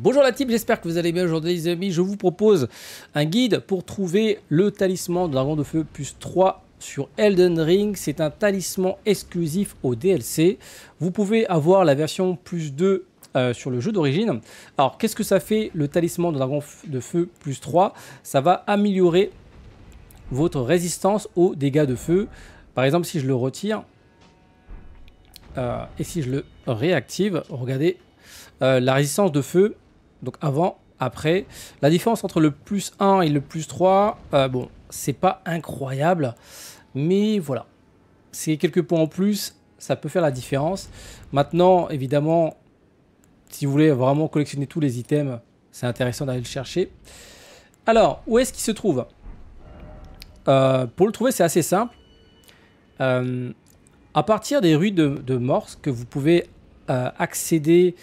Bonjour la team, j'espère que vous allez bien aujourd'hui les amis. Je vous propose un guide pour trouver le talisman de Dragon de Feu plus 3 sur Elden Ring. C'est un talisman exclusif au DLC. Vous pouvez avoir la version plus 2 euh, sur le jeu d'origine. Alors qu'est-ce que ça fait le talisman de Dragon de Feu plus 3 Ça va améliorer votre résistance aux dégâts de feu. Par exemple si je le retire euh, et si je le réactive, regardez, euh, la résistance de feu donc avant, après. La différence entre le plus 1 et le plus 3, euh, bon, c'est pas incroyable, mais voilà. C'est quelques points en plus, ça peut faire la différence. Maintenant, évidemment, si vous voulez vraiment collectionner tous les items, c'est intéressant d'aller le chercher. Alors, où est-ce qu'il se trouve euh, Pour le trouver, c'est assez simple. Euh, à partir des rues de, de Morse que vous pouvez accéder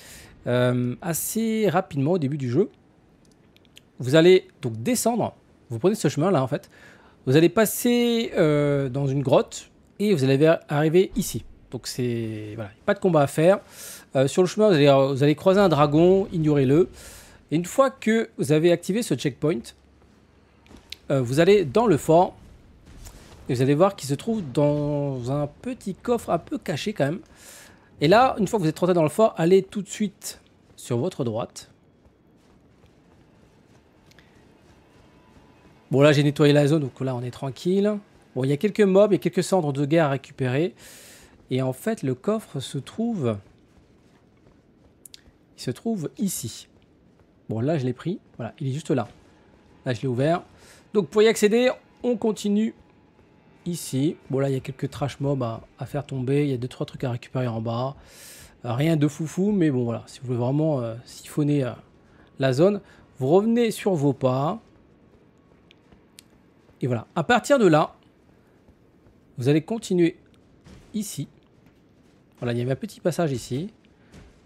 euh, assez rapidement au début du jeu. Vous allez donc descendre, vous prenez ce chemin là en fait, vous allez passer euh, dans une grotte et vous allez arriver ici. Donc c'est voilà, pas de combat à faire. Euh, sur le chemin, vous allez, vous allez croiser un dragon, ignorez-le. Et une fois que vous avez activé ce checkpoint, vous allez dans le fort et vous allez voir qu'il se trouve dans un petit coffre un peu caché quand même. Et là, une fois que vous êtes rentré dans le fort, allez tout de suite sur votre droite. Bon là j'ai nettoyé la zone donc là on est tranquille. Bon il y a quelques mobs et quelques cendres de guerre à récupérer. Et en fait le coffre se trouve... Il se trouve ici. Bon là je l'ai pris. Voilà il est juste là. Là je l'ai ouvert. Donc pour y accéder on continue ici. Bon là il y a quelques trash mobs à, faire tomber. Il y a 2-3 trucs à récupérer en bas. Rien de foufou, mais bon voilà, si vous voulez vraiment euh, siphonner euh, la zone, vous revenez sur vos pas. Et voilà, à partir de là, vous allez continuer ici. Voilà, il y avait un petit passage ici.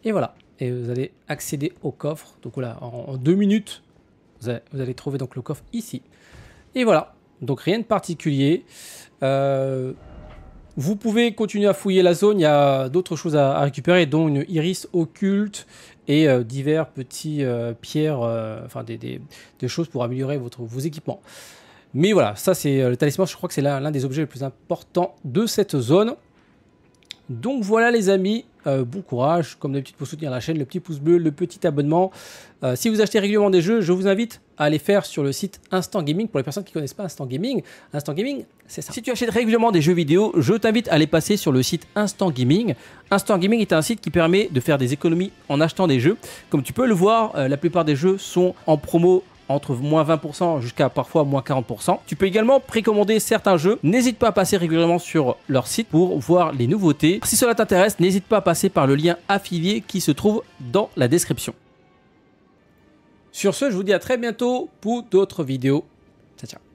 Et voilà, et vous allez accéder au coffre. Donc voilà, en, deux minutes, vous allez, trouver donc le coffre ici. Et voilà, donc rien de particulier. Euh, vous pouvez continuer à fouiller la zone, il y a d'autres choses à, récupérer, dont une iris occulte et euh, divers petits euh, pierres, euh, enfin des, choses pour améliorer votre, vos équipements. Mais voilà, ça c'est le talisman, je crois que c'est l'un des objets les plus importants de cette zone. Donc voilà les amis, euh, bon courage, comme d'habitude pour soutenir la chaîne, le petit pouce bleu, le petit abonnement. Euh, si vous achetez régulièrement des jeux, je vous invite à aller faire sur le site Instant Gaming pour les personnes qui ne connaissent pas Instant Gaming. Instant Gaming, c'est ça. Si tu achètes régulièrement des jeux vidéo, je t'invite à aller passer sur le site Instant Gaming. Instant Gaming est un site qui permet de faire des économies en achetant des jeux. Comme tu peux le voir, euh, la plupart des jeux sont en promo entre moins 20% jusqu'à parfois moins 40%. Tu peux également précommander certains jeux. N'hésite pas à passer régulièrement sur leur site pour voir les nouveautés. Si cela t'intéresse, n'hésite pas à passer par le lien affilié qui se trouve dans la description. Sur ce, je vous dis à très bientôt pour d'autres vidéos. Ciao, ciao.